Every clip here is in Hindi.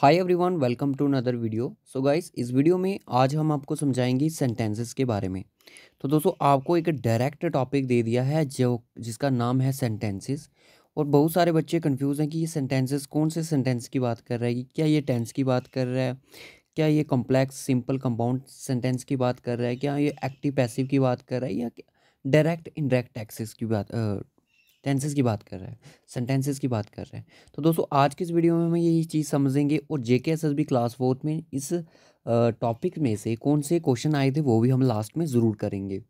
hi everyone welcome to another video so guys इस वीडियो में आज हम आपको समझाएंगे सेंटेंसेस के बारे में तो दोस्तों आपको एक डायरेक्ट टॉपिक दे दिया है जो जिसका नाम है सेंटेंसेस और बहुत सारे बच्चे कंफ्यूज हैं कि ये सेंटेंसेस कौन से सेंटेंस की बात कर रहेगी क्या ये टेंस की बात कर रहा है क्या ये कॉम्प्लेक्स सिंपल कंपाउंड सेंटेंस की बात कर रहा है क्या ये एक्टिव पैसिव की बात कर रहा है या डायरेक्ट इनडायरेक्ट एक्सेस की बात टेंसेज की बात कर रहे हैं सेंटेंसेज की बात कर रहे हैं तो दोस्तों आज के इस वीडियो में हम यही चीज़ समझेंगे और J K S S B class fourth में इस टॉपिक में से कौन से क्वेश्चन आए थे वो भी हम लास्ट में ज़रूर करेंगे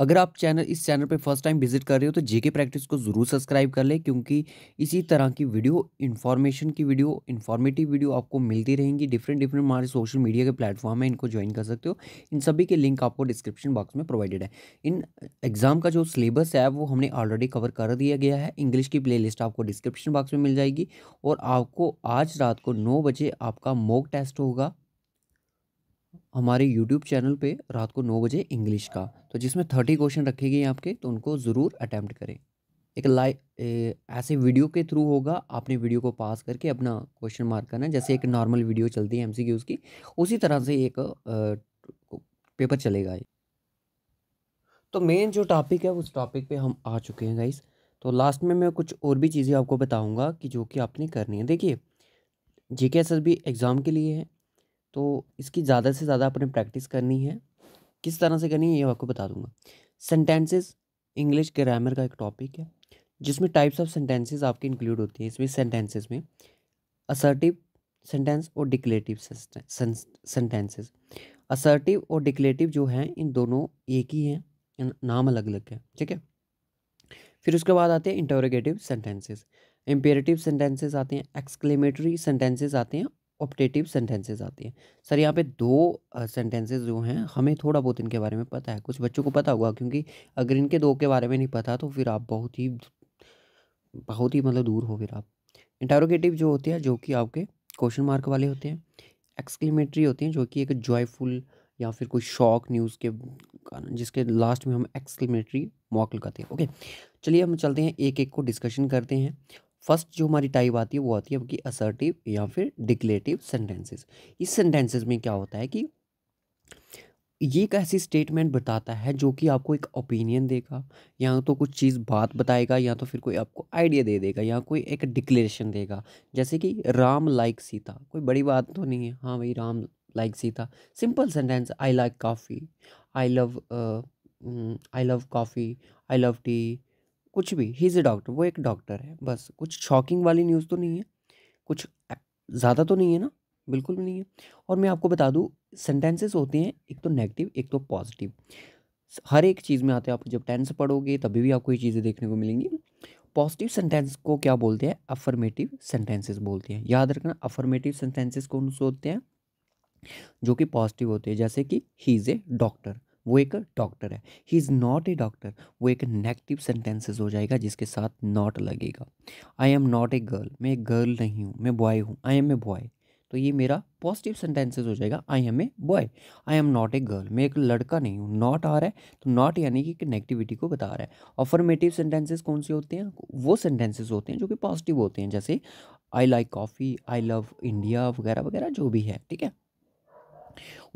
अगर आप चैनल इस चैनल पे फर्स्ट टाइम विजिट कर रहे हो तो जीके प्रैक्टिस को ज़रूर सब्सक्राइब कर लें क्योंकि इसी तरह की वीडियो इन्फॉर्मेशन की वीडियो इन्फॉर्मेटिव वीडियो आपको मिलती रहेंगी डिफरेंट डिफरेंट हमारे सोशल मीडिया के प्लेटफॉर्म है इनको ज्वाइन कर सकते हो इन सभी के लिंक आपको डिस्क्रिप्शन बॉक्स में प्रोवाइडेड है इन एग्ज़ाम का जो सिलेबस है वो हमने ऑलरेडी कवर कर दिया गया है इंग्लिश की प्ले आपको डिस्क्रिप्शन बॉक्स में मिल जाएगी और आपको आज रात को नौ बजे आपका मॉक टेस्ट होगा हमारे यूट्यूब चैनल पे रात को नौ बजे इंग्लिश का तो जिसमें थर्टी क्वेश्चन रखे गए आपके तो उनको ज़रूर अटैम्प्ट करें एक लाइव ऐसे वीडियो के थ्रू होगा आपने वीडियो को पास करके अपना क्वेश्चन मार्क करना जैसे एक नॉर्मल वीडियो चलती है एम की उसी तरह से एक पेपर चलेगा तो मेन जो टॉपिक है उस टॉपिक पे हम आ चुके हैं गाइस तो लास्ट में मैं कुछ और भी चीज़ें आपको बताऊंगा कि जो कि आपने करनी है देखिए जे के एस एस एग्ज़ाम के लिए है तो इसकी ज़्यादा से ज़्यादा आपने प्रैक्टिस करनी है किस तरह से करनी है ये आपको बता दूंगा सेंटेंसेस इंग्लिश ग्रामर का एक टॉपिक है जिसमें टाइप्स ऑफ सेंटेंसेस आपके इंक्लूड होती हैं इसमें सेंटेंसेस में असर्टिव सेंटेंस और डिक्लेटिव सेंटेंसेस असर्टिव और डिक्लेटिव जो हैं इन दोनों एक ही हैं नाम अलग अलग है ठीक है फिर उसके बाद आते हैं इंटरोगेटिव सेंटेंसेस इम्पेरेटिव सेंटेंसेज आते हैं एक्सक्लेमेटरी सेंटेंसेज आते हैं ऑप्टेटिव सेंटेंसेज आती हैं सर यहाँ पे दो सेंटेंसेज जो हैं हमें थोड़ा बहुत इनके बारे में पता है कुछ बच्चों को पता होगा क्योंकि अगर इनके दो के बारे में नहीं पता तो फिर आप बहुत ही बहुत ही मतलब दूर हो फिर आप इंटारोगेटिव जो होते हैं जो कि आपके क्वेश्चन मार्क वाले होते हैं एक्सक्लेमेटरी होती हैं जो कि एक जॉयफुल या फिर कोई शॉक न्यूज़ के कारण जिसके लास्ट में हम एक्सक्लेमेटरी मॉक लगाते हैं ओके चलिए हम चलते हैं एक एक को डिस्कशन करते हैं फर्स्ट जो हमारी टाइप आती है वो आती है आपकी असर्टिव या फिर डिक्लेटिव सेंटेंसेस इस सेंटेंसेस में क्या होता है कि ये एक ऐसी स्टेटमेंट बताता है जो कि आपको एक ओपिनियन देगा या तो कुछ चीज़ बात बताएगा या तो फिर कोई आपको आइडिया दे देगा या कोई एक डिक्लेरेशन देगा जैसे कि राम लाइक सीता कोई बड़ी बात तो नहीं है हाँ भाई Ram like Sita simple sentence I like coffee I love I love coffee I love tea कुछ भी ही इज़ ए डॉक्टर वो एक डॉक्टर है बस कुछ शॉकिंग वाली न्यूज़ तो नहीं है कुछ ज़्यादा तो नहीं है ना बिल्कुल भी नहीं है और मैं आपको बता दूँ सेंटेंसेस होते हैं एक तो नेगेटिव एक तो पॉजिटिव हर एक चीज़ में आते हैं आप जब टेंस पढ़ोगे तभी भी आपको ये चीज़ें देखने को मिलेंगी पॉजिटिव सेंटेंस को क्या बोलते हैं अफर्मेटिव सेंटेंसेस बोलते हैं याद रखना अफर्मेटिव सेंटेंसेस कौन से होते हैं जो कि पॉजिटिव होते हैं जैसे कि ही इज़ ए डॉक्टर वो एक डॉक्टर है he is not a doctor वो एक नेगेटिव सेंटेंसेस हो जाएगा जिसके साथ नॉट लगेगा I am not a girl मैं एक गर्ल नहीं हूँ मैं बॉय हूँ आई एम ए बॉय तो ये मेरा पॉजिटिव सेंटेंसेस हो जाएगा I am a boy I am not a girl मैं एक लड़का नहीं हूँ नॉट आ रहा है तो नॉट यानी कि नेगेटिविटी को बता रहा है ऑफर्मेटिव सेंटेंसेस कौन से होते हैं वो सेंटेंसेस होते हैं जो कि पॉजिटिव होते हैं जैसे I like coffee I love India वगैरह वगैरह जो भी है ठीक है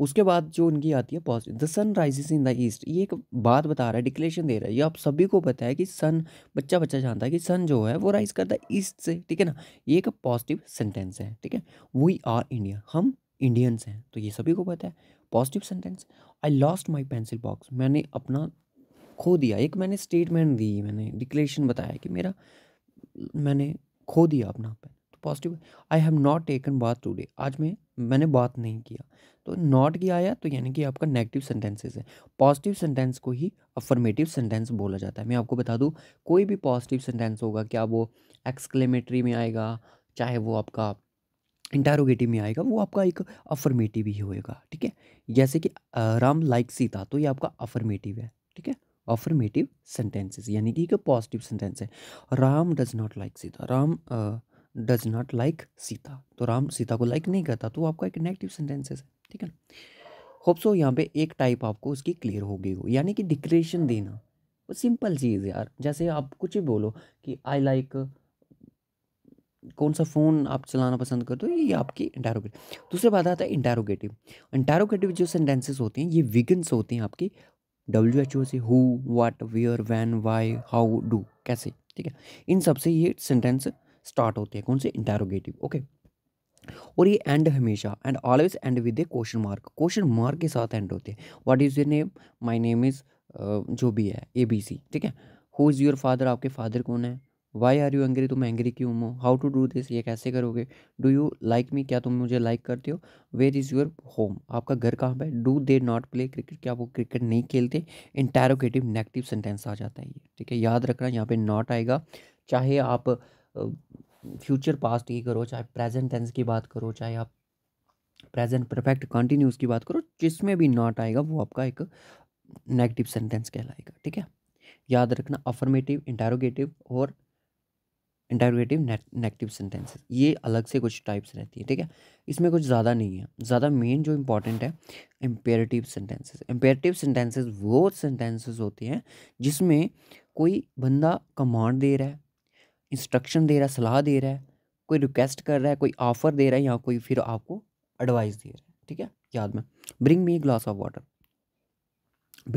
उसके बाद जो उनकी आती है positive the sun rises in the east ये एक बात बता रहा है डिक्लेरेशन दे रहा है ये आप सभी को पता है कि सन बच्चा बच्चा जानता है कि सन जो है वो राइज करता है ईस्ट से ठीक है ना ये एक पॉजिटिव सेंटेंस है ठीक है वी आर इंडिया हम इंडियंस हैं तो ये सभी को पता है positive sentence I lost my pencil box मैंने अपना खो दिया एक मैंने स्टेटमेंट दी मैंने डिक्लेरेशन बताया कि मेरा मैंने खो दिया अपना पेन तो positive I have not taken bath today आज मैं मैंने बात नहीं किया तो नॉट किया आया तो यानी कि आपका नेगेटिव सेंटेंसेस है पॉजिटिव सेंटेंस को ही अफर्मेटिव सेंटेंस बोला जाता है मैं आपको बता दूँ कोई भी पॉजिटिव सेंटेंस होगा क्या वो एक्सक्लेमेटरी में आएगा चाहे वो आपका इंटारोगेटिव में आएगा वो आपका एक अफर्मेटिव ही होएगा ठीक है जैसे कि राम लाइक सीता तो ये आपका अफर्मेटिव है ठीक है अफर्मेटिव सेंटेंसेस यानी कि एक पॉजिटिव सेंटेंस है Ram does not like Sita Ram uh, does not like Sita तो राम सीता को लाइक नहीं करता तो आपका एक नेगेटिव सेंटेंसेस है ठीक है ना होप सो यहाँ पे एक टाइप आपको उसकी क्लियर हो गई हो यानी कि डिक्लेरेशन देना वो सिंपल चीज़ यार जैसे आप कुछ ही बोलो कि आई लाइक कौन सा फ़ोन आप चलाना पसंद करते हो ये आपकी इंटेरोगेटिव दूसरे बात आता है इंटेरोगेटिव इंटेरोगेटिव जो सेंटेंसेस होते हैं ये विगन्स होते हैं आपकी डब्ल्यू एच ओ से who what where when why how do कैसे ठीक है इन सब से ये सेंटेंस स्टार्ट होते हैं कौन से इंटेरोगेटिव ओके और ये एंड हमेशा end always end with a question mark question mark के साथ एंड होते हैं what is your name my name is जो भी है ए बी सी ठीक है हु इज़ योर फादर आपके फादर कौन है वाई आर यू एंग्री तुम एंग्री क्यों हो हाउ टू डू दिस ये कैसे करोगे डू यू लाइक मी क्या तुम मुझे लाइक करते हो वेयर इज़ योर होम आपका घर कहाँ पर do they not play cricket क्या वो क्रिकेट नहीं खेलते इंटेरोगेटिव नेगेटिव सेंटेंस आ जाता है ये ठीक है याद रखना यहाँ पे नॉट आएगा चाहे आप फ्यूचर पास्ट की करो चाहे प्रेजेंट टेंस की बात करो चाहे आप प्रेजेंट परफेक्ट कंटिन्यूस की बात करो जिसमें भी नॉट आएगा वो आपका एक नेगेटिव सेंटेंस कहलाएगा ठीक है याद रखना अफर्मेटिव इंटेरोगेटिव और इंटेरोगेटिव नेगेटिव सेंटेंसेस ये अलग से कुछ टाइप्स रहती है ठीक है इसमें कुछ ज़्यादा नहीं है ज़्यादा मेन जो इंपॉर्टेंट है इम्पेरेटिव सेंटेंसेस इम्पेरेटिव सेंटेंसेस वो सेंटेंसेस होते हैं जिसमें कोई बंदा कमांड दे रहा है इंस्ट्रक्शन दे रहा है सलाह दे रहा है कोई रिक्वेस्ट कर रहा है कोई ऑफ़र दे रहा है या कोई फिर आपको एडवाइस दे रहा है ठीक है याद में bring me a glass of water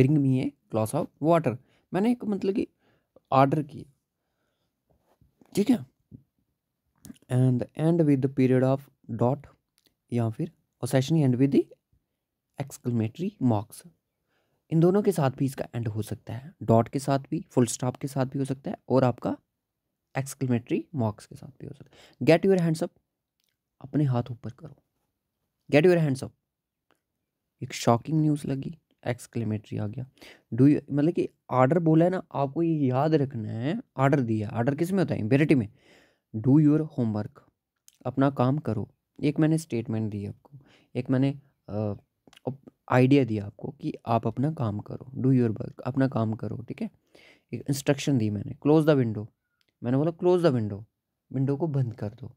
bring me a glass of water मैंने एक मतलब कि ऑर्डर किया ठीक है end end with the period of dot या फिर और end with the exclamatory marks इन दोनों के साथ भी इसका एंड हो सकता है डॉट के साथ भी फुल स्टॉप के साथ भी हो सकता है और आपका एक्सक्लेमेटरी मार्क्स के साथ भी हो सकता है गेट यूर हैंड्स अप अपने हाथ ऊपर करो गेट यूर हैंड्स अप एक शॉकिंग न्यूज़ लगी एक्सक्लेमेटरी आ गया डू यू मतलब कि आर्डर बोला है ना आपको ये याद रखना है ऑर्डर दिया आर्डर किस में होता है इम्पेरेटिव में डू योर होमवर्क अपना काम करो एक मैंने स्टेटमेंट दी आपको एक मैंने आइडिया दिया आपको कि आप अपना काम करो डू योर वर्क अपना काम करो ठीक है एक इंस्ट्रक्शन दी मैंने क्लोज द विंडो मैंने बोला क्लोज़ द विंडो विंडो को बंद कर दो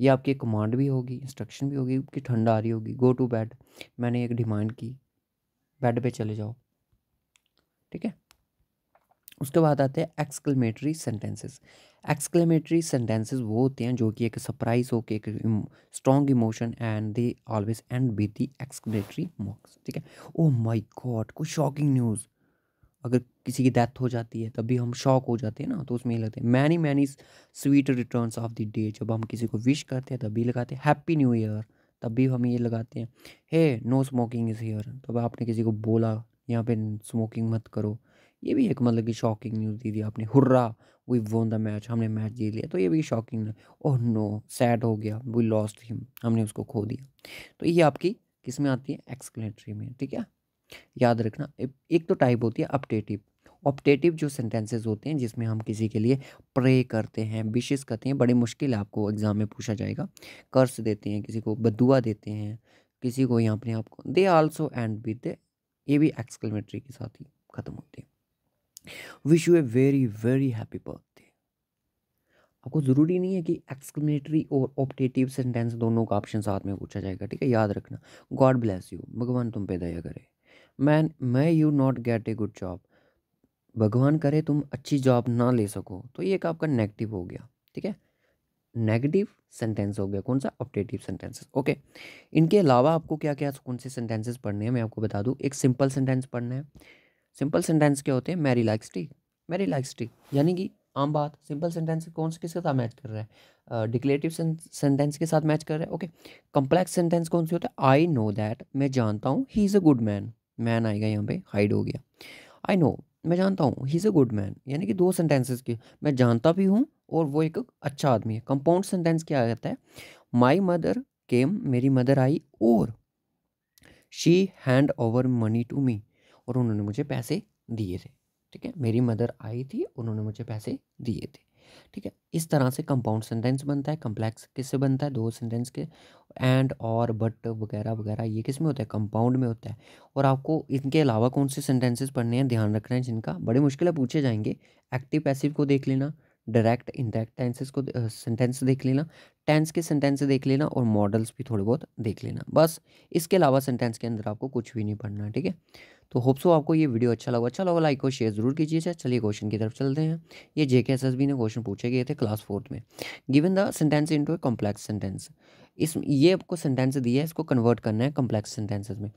ये आपकी कमांड भी होगी इंस्ट्रक्शन भी होगी कि ठंड आ रही होगी गो टू बेड मैंने एक डिमांड की बेड पे चले जाओ ठीक है उसके बाद आते हैं एक्सक्लेमेटरी सेंटेंसेस एक्सक्लेमेटरी सेंटेंसेस वो होते हैं जो कि एक सरप्राइज हो के एक strong emotion and they always end with the exclamatory marks ठीक है ओ माय गॉड कोई शॉकिंग न्यूज़ अगर किसी की डेथ हो जाती है तभी हम शॉक हो जाते हैं ना तो उसमें लगते हैं many many sweet returns of the day जब हम किसी को विश करते हैं तभी लगाते हैं हैप्पी न्यू ईयर तभी हम ये लगाते हैं hey no smoking is here तब आपने किसी को बोला यहाँ पे स्मोकिंग मत करो ये भी एक मतलब कि शॉकिंग न्यूज़ दी थी आपने hurrah we won the match हमने मैच जीत लिया तो ये भी शॉकिंग ओह नो सैड हो गया वी लॉस्ट हिम हमने उसको खो दिया तो ये आपकी किस में आती है एक्सक्लेटरी में ठीक है याद रखना एक तो टाइप होती है अपडेटिव ऑप्टेटिव जो सेंटेंसेज होते हैं जिसमें हम किसी के लिए प्रे करते हैं विशेष करते हैं बड़ी मुश्किल आपको एग्ज़ाम में पूछा जाएगा कर्स देते हैं किसी को बदुआ देते हैं किसी को यहाँ अपने आप को दे आल्सो एंड विद ये भी एक्सक्लेमेटरी के साथ ही ख़त्म होते हैं wish you a very very happy birthday आपको ज़रूरी नहीं है कि एक्सक्लेमेटरी और ऑप्टेटिव सेंटेंस दोनों का ऑप्शन साथ में पूछा जाएगा ठीक है याद रखना गॉड ब्लेस यू भगवान तुम पे दया करे मैन may you not get a good job भगवान करे तुम अच्छी जॉब ना ले सको तो ये एक आपका नेगेटिव हो गया ठीक है नेगेटिव सेंटेंस हो गया कौन सा ऑप्टेटिव सेंटेंसेस ओके इनके अलावा आपको क्या क्या कौन से सेंटेंसेस पढ़ने हैं मैं आपको बता दूँ एक सिंपल सेंटेंस पढ़ना है सिंपल सेंटेंस क्या होते हैं Mary likes tea Mary likes tea यानी कि आम बात सिंपल सेंटेंस कौन से किसके साथ मैच कर रहा है डिक्लेटिव सेंटेंस के साथ मैच कर रहा है ओके कम्प्लेक्स सेंटेंस कौन से होते हैं आई नो दैट मैं जानता हूँ he is a good man man आएगा यहाँ पे हाइड हो गया आई नो मैं जानता हूँ he is a good man यानी कि दो सेंटेंसेस के मैं जानता भी हूँ और वो एक अच्छा आदमी है कंपाउंड सेंटेंस क्या कहता है माई मदर केम मेरी मदर आई और she hand over money to me और उन्होंने मुझे पैसे दिए थे ठीक है मेरी मदर आई थी उन्होंने मुझे पैसे दिए थे ठीक है इस तरह से कंपाउंड सेंटेंस बनता है कम्प्लेक्स किससे बनता है दो सेंटेंस के एंड और बट वगैरह वगैरह ये किस में होता है कंपाउंड में होता है और आपको इनके अलावा कौन से सेंटेंसेस पढ़ने हैं ध्यान रखना है जिनका बड़े मुश्किल है पूछे जाएंगे एक्टिव पैसिव को देख लेना डायरेक्ट इनडायरेक्ट टेंसेस को सेंटेंस देख लेना टेंस के सेंटेंस देख लेना और मॉडल्स भी थोड़े बहुत देख लेना बस इसके अलावा सेंटेंस के अंदर आपको कुछ भी नहीं पढ़ना ठीक है तो होप्सो आपको ये वीडियो अच्छा लगा अच्छा लगा लाइक और शेयर जरूर कीजिएगा चलिए क्वेश्चन की तरफ चलते हैं ये J K S S B ने क्वेश्चन पूछे गए थे क्लास फोर्थ में given the sentence in a complex sentence इस ये आपको सेंटेंस दिया है इसको कन्वर्ट करना है कॉम्प्लेक्स सेंटेंसेज में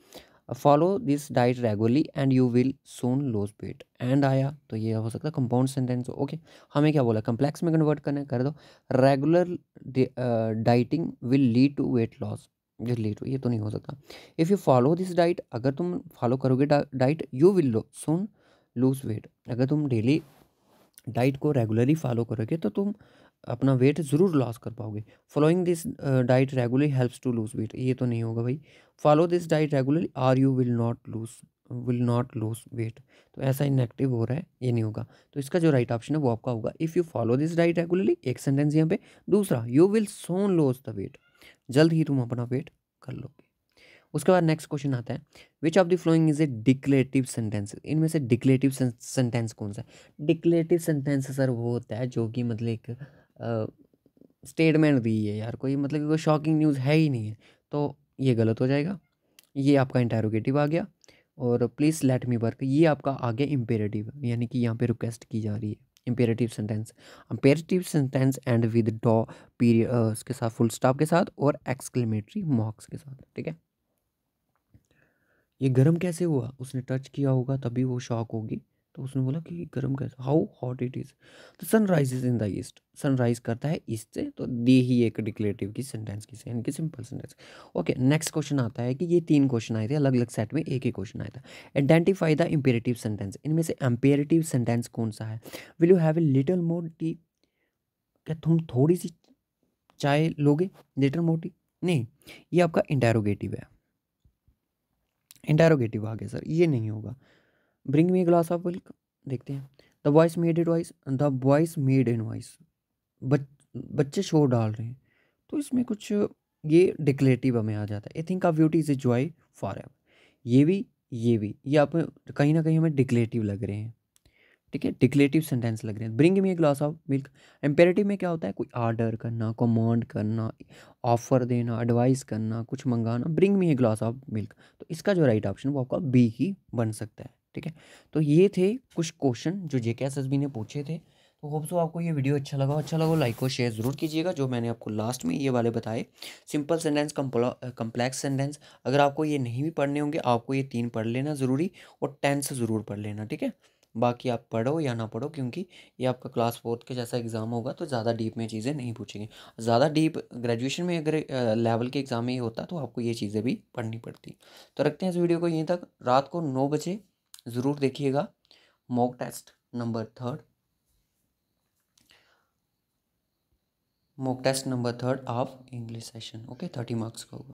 follow this diet regularly and you will soon lose पेट एंड आया तो ये हो सकता है कंपाउंड सेंटेंस ओके हमें क्या बोला कम्प्लेक्स में कन्वर्ट करना है कर दो regular dieting will lead to weight loss लेट हो ये तो नहीं हो सकता if you follow this diet अगर तुम फॉलो करोगे डाइट यू विल लो सोन लूज वेट अगर तुम डेली डाइट को रेगुलरली फॉलो करोगे तो तुम अपना वेट ज़रूर लॉस कर पाओगे following this diet regularly helps to lose weight ये तो नहीं होगा भाई follow this diet regularly or you will not lose will not lose weight तो ऐसा ही नेगेटिव हो रहा है ये नहीं होगा तो इसका जो राइट ऑप्शन है वो आपका होगा if you follow this diet regularly एक सेंटेंस यहाँ पे दूसरा you will soon lose the weight जल्द ही तुम अपना वेट कर लोगे उसके बाद नेक्स्ट क्वेश्चन आता है which of the following is a declarative sentence इनमें से डिक्लेटिव सेंटेंस कौन सा है डिक्लेटिव सेंटेंस सर वो होता है जो कि मतलब एक स्टेटमेंट दी है यार कोई मतलब कोई शॉकिंग न्यूज़ है ही नहीं है तो ये गलत हो जाएगा ये आपका इंटेरोगेटिव आ गया और प्लीज़ लेट मी वर्क ये आपका आगे इम्पेरेटिव यानी कि यहाँ पे रिक्वेस्ट की जा रही है imperative sentence imperative sentence end with the period उसके साथ फुल स्टॉप के साथ और एक्सक्लेमेटरी मार्क्स के साथ ठीक है ये गर्म कैसे हुआ उसने टच किया होगा तभी वो शॉक होगी तो उसने बोला कि गर्म कैसे हाउ हॉट इट इज़ तो sunrise is in the east sunrise करता है ईस्ट से तो दे ही एक डिक्लेटिव की सेंटेंस की यानी कि simple sentence okay next question आता है कि ये तीन क्वेश्चन आए थे अलग अलग सेट में एक ही क्वेश्चन आया था आइडेंटिफाई द इम्पेरेटिव सेंटेंस इनमें से एम्पेरेटिव सेंटेंस कौन सा है will you have a little more tea क्या तुम थोड़ी सी चाय लोगे लिटल मोर टी नहीं ये आपका इंटेरोगेटिव है इंटेरोगेटिव आ गया सर ये नहीं होगा bring me glass of milk देखते हैं the boys made a noise the boys made a noise बच्चे शोर डाल रहे हैं तो इसमें कुछ ये डिक्लेटिव हमें आ जाता है I think a beauty is a joy forever ये भी ये भी ये आप कहीं ना कहीं हमें डिक्लेटिव लग रहे हैं ठीक है डिक्लेटिव सेंटेंस लग रहे हैं bring me a glass of milk imperative में क्या होता है कोई आर्डर करना कमांड करना ऑफर देना एडवाइस करना कुछ मंगाना bring me a glass of milk तो इसका जो राइट ऑप्शन वो आपका बी ही बन सकता है ठीक है तो ये थे कुछ क्वेश्चन जो जे के ने पूछे थे तो होप्सो आपको ये वीडियो अच्छा लगा अच्छा लगा लाइक और शेयर ज़रूर कीजिएगा जो मैंने आपको लास्ट में ये वाले बताए सिंपल सेंटेंस कम्प्लेक्स सेंटेंस अगर आपको ये नहीं भी पढ़ने होंगे आपको ये तीन पढ़ लेना ज़रूरी और टेंथ ज़रूर पढ़ लेना ठीक है बाकी आप पढ़ो या ना पढ़ो क्योंकि ये आपका क्लास फोर्थ के जैसा एग्ज़ाम होगा तो ज़्यादा डीप में चीज़ें नहीं पूछेंगे ज़्यादा डीप ग्रेजुएशन में अगर लेवल के एग्ज़ाम में होता तो आपको ये चीज़ें भी पढ़नी पड़ती तो रखते हैं इस वीडियो को यहीं तक रात को नौ बजे ज़रूर देखिएगा mock test number third mock test number third of English session okay thirty marks का होगा